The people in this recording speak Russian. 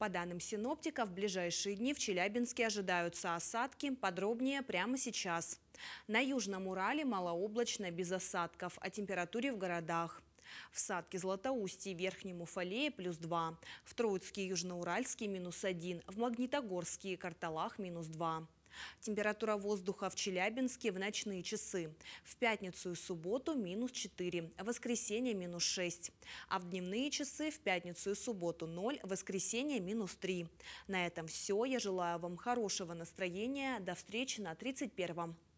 По данным синоптиков, в ближайшие дни в Челябинске ожидаются осадки. Подробнее прямо сейчас. На Южном Урале малооблачно, без осадков, о температуре в городах. В Садке Златоустье, Верхнем Уфалее плюс 2. В Троицке Южноуральске минус 1. В Магнитогорске и Карталах минус 2. Температура воздуха в Челябинске в ночные часы. В пятницу и субботу минус 4, в воскресенье минус 6. А в дневные часы в пятницу и субботу 0, в воскресенье минус 3. На этом все. Я желаю вам хорошего настроения. До встречи на 31-м.